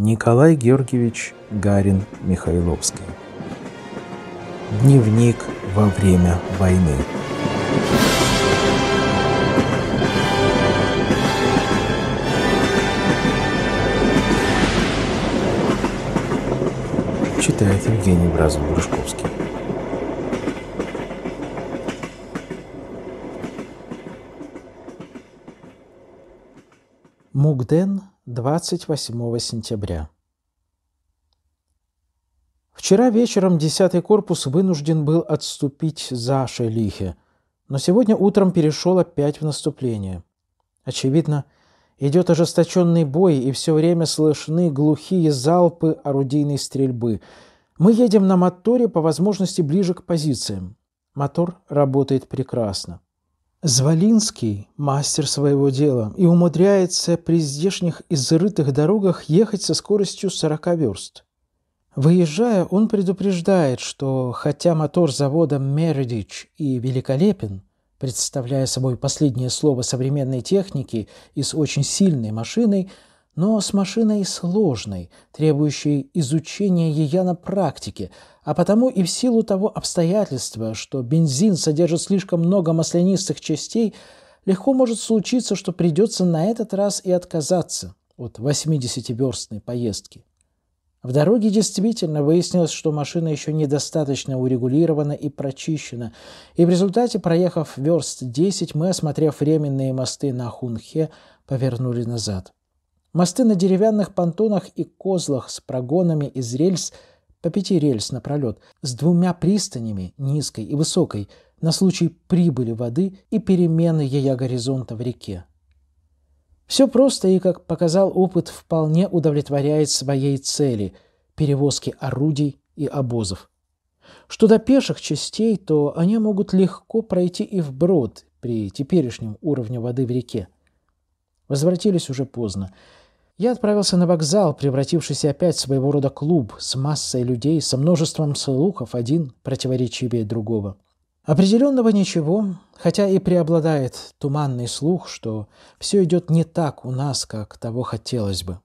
Николай Георгиевич Гарин Михайловский. Дневник во время войны. Читает Евгений Бразов-Грушковский. Мугден 28 сентября. Вчера вечером 10-й корпус вынужден был отступить за Шелихе, но сегодня утром перешел опять в наступление. Очевидно, идет ожесточенный бой, и все время слышны глухие залпы орудийной стрельбы. Мы едем на моторе по возможности ближе к позициям. Мотор работает прекрасно. Звалинский – мастер своего дела и умудряется при здешних изрытых дорогах ехать со скоростью 40 верст. Выезжая, он предупреждает, что хотя мотор завода «Мередич» и великолепен, представляя собой последнее слово современной техники и с очень сильной машиной – но с машиной сложной, требующей изучения ее на практике, а потому и в силу того обстоятельства, что бензин содержит слишком много маслянистых частей, легко может случиться, что придется на этот раз и отказаться от 80-верстной поездки. В дороге действительно выяснилось, что машина еще недостаточно урегулирована и прочищена, и в результате, проехав верст 10, мы, осмотрев временные мосты на Хунхе, повернули назад – Мосты на деревянных понтонах и козлах с прогонами из рельс по пяти рельс напролет, с двумя пристанями, низкой и высокой, на случай прибыли воды и перемены ее горизонта в реке. Все просто и, как показал опыт, вполне удовлетворяет своей цели – перевозки орудий и обозов. Что до пеших частей, то они могут легко пройти и вброд при теперешнем уровне воды в реке. Возвратились уже поздно. Я отправился на вокзал, превратившийся опять в своего рода клуб с массой людей, со множеством слухов, один противоречивее другого. Определенного ничего, хотя и преобладает туманный слух, что все идет не так у нас, как того хотелось бы.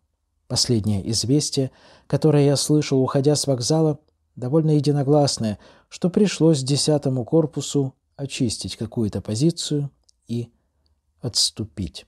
Последнее известие, которое я слышал, уходя с вокзала, довольно единогласное, что пришлось десятому корпусу очистить какую-то позицию и отступить.